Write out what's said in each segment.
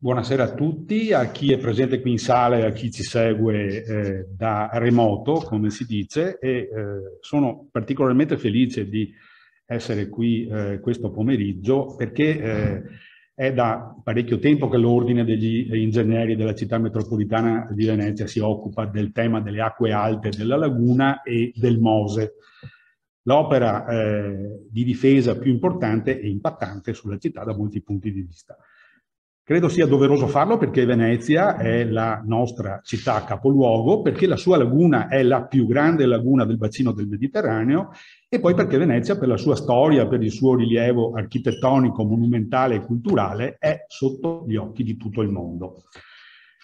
Buonasera a tutti, a chi è presente qui in sala e a chi ci segue eh, da remoto, come si dice, e eh, sono particolarmente felice di essere qui eh, questo pomeriggio perché eh, è da parecchio tempo che l'Ordine degli Ingegneri della Città Metropolitana di Venezia si occupa del tema delle acque alte della laguna e del Mose, l'opera eh, di difesa più importante e impattante sulla città da molti punti di vista. Credo sia doveroso farlo perché Venezia è la nostra città capoluogo, perché la sua laguna è la più grande laguna del bacino del Mediterraneo e poi perché Venezia per la sua storia, per il suo rilievo architettonico, monumentale e culturale è sotto gli occhi di tutto il mondo.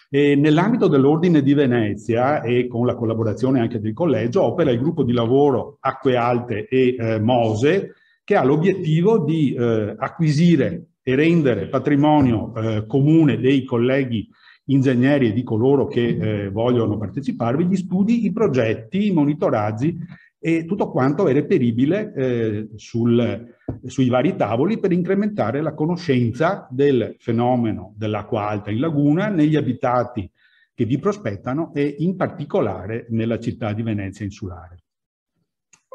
E nell'ambito dell'Ordine di Venezia e con la collaborazione anche del collegio opera il gruppo di lavoro Acque Alte e eh, Mose che ha l'obiettivo di eh, acquisire e rendere patrimonio eh, comune dei colleghi ingegneri e di coloro che eh, vogliono parteciparvi gli studi, i progetti, i monitoraggi e tutto quanto è reperibile eh, sul, sui vari tavoli per incrementare la conoscenza del fenomeno dell'acqua alta in laguna, negli abitati che vi prospettano e in particolare nella città di Venezia insulare.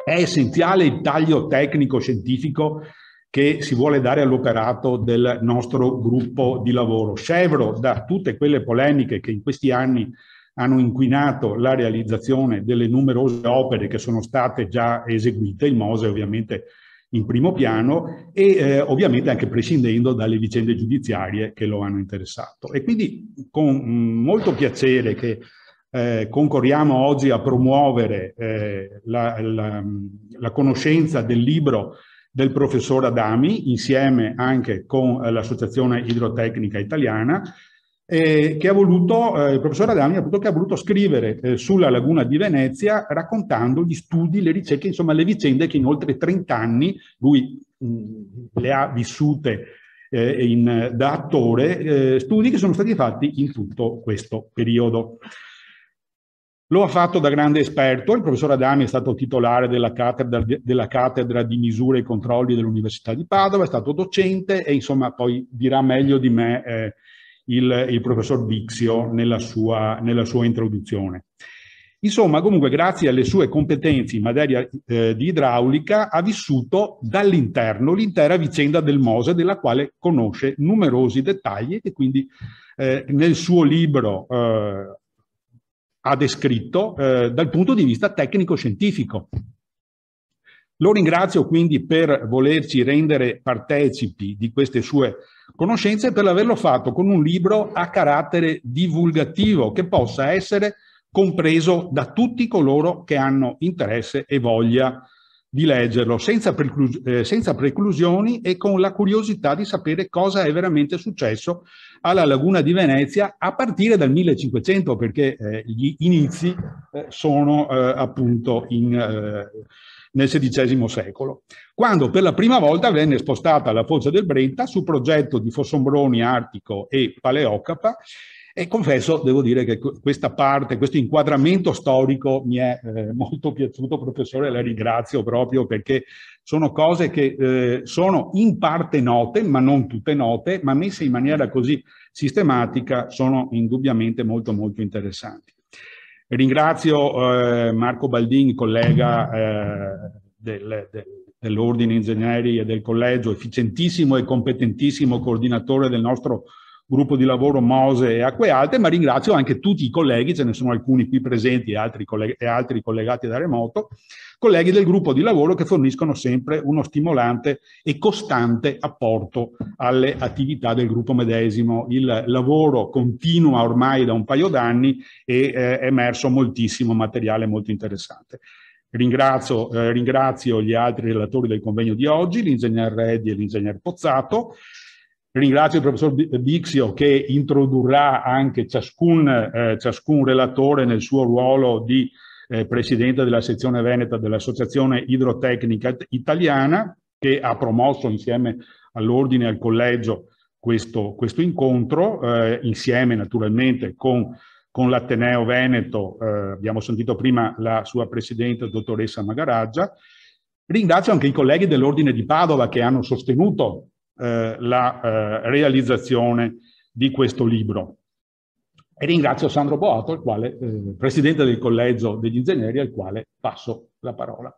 È essenziale il taglio tecnico-scientifico che si vuole dare all'operato del nostro gruppo di lavoro, scevro da tutte quelle polemiche che in questi anni hanno inquinato la realizzazione delle numerose opere che sono state già eseguite, il Mose ovviamente in primo piano e eh, ovviamente anche prescindendo dalle vicende giudiziarie che lo hanno interessato. E quindi con mm, molto piacere che eh, concorriamo oggi a promuovere eh, la, la, mm, la conoscenza del libro del professor Adami, insieme anche con eh, l'Associazione Idrotecnica Italiana, eh, che ha voluto, eh, il professor Adami appunto, che ha voluto scrivere eh, sulla laguna di Venezia raccontando gli studi, le ricerche, insomma le vicende che in oltre 30 anni lui mh, le ha vissute eh, in, da attore, eh, studi che sono stati fatti in tutto questo periodo. Lo ha fatto da grande esperto, il professor Adami è stato titolare della cattedra, della cattedra di misure e controlli dell'Università di Padova, è stato docente e insomma poi dirà meglio di me eh, il, il, professor Vixio nella sua, nella sua introduzione. Insomma, comunque, grazie alle sue competenze in materia eh, di idraulica, ha vissuto dall'interno l'intera vicenda del Mose, della quale conosce numerosi dettagli e quindi eh, nel suo libro eh, ha descritto eh, dal punto di vista tecnico-scientifico. Lo ringrazio quindi per volerci rendere partecipi di queste sue conoscenze e per averlo fatto con un libro a carattere divulgativo che possa essere compreso da tutti coloro che hanno interesse e voglia di leggerlo senza, preclus- eh, senza preclusioni e con la curiosità di sapere cosa è veramente successo alla laguna di Venezia a partire dal 1500 perché eh, gli inizi eh, sono eh, appunto in, eh, nel XVI secolo, quando per la prima volta venne spostata la foce del Brenta su progetto di Fossombroni Artico e Paleocapa e confesso, devo dire che questa parte, questo inquadramento storico mi è eh, molto piaciuto, professore, la ringrazio proprio perché sono cose che eh, sono in parte note, ma non tutte note, ma messe in maniera così sistematica sono indubbiamente molto molto interessanti. Ringrazio eh, Marco Baldini, collega eh, del, del, dell'Ordine Ingegneri e del Collegio, efficientissimo e competentissimo coordinatore del nostro gruppo di lavoro Mose e Acque Alte, ma ringrazio anche tutti i colleghi, ce ne sono alcuni qui presenti e altri, colleg- e altri collegati da remoto, colleghi del gruppo di lavoro che forniscono sempre uno stimolante e costante apporto alle attività del gruppo medesimo. Il lavoro continua ormai da un paio d'anni e eh, è emerso moltissimo materiale molto interessante. Ringrazio, eh, ringrazio, gli altri relatori del convegno di oggi, l'ingegner Reddi e l'ingegner Pozzato. Ringrazio il professor Bixio che introdurrà anche ciascun, eh, ciascun relatore nel suo ruolo di eh, presidente della sezione veneta dell'Associazione Idrotecnica Italiana che ha promosso insieme all'ordine e al collegio questo, questo incontro, eh, insieme naturalmente con, con l'Ateneo Veneto, eh, abbiamo sentito prima la sua presidente, dottoressa Magaraggia. Ringrazio anche i colleghi dell'Ordine di Padova che hanno sostenuto eh, la eh, realizzazione di questo libro. E ringrazio Sandro Boato, il quale, eh, presidente del Collegio degli Ingegneri, al quale passo la parola.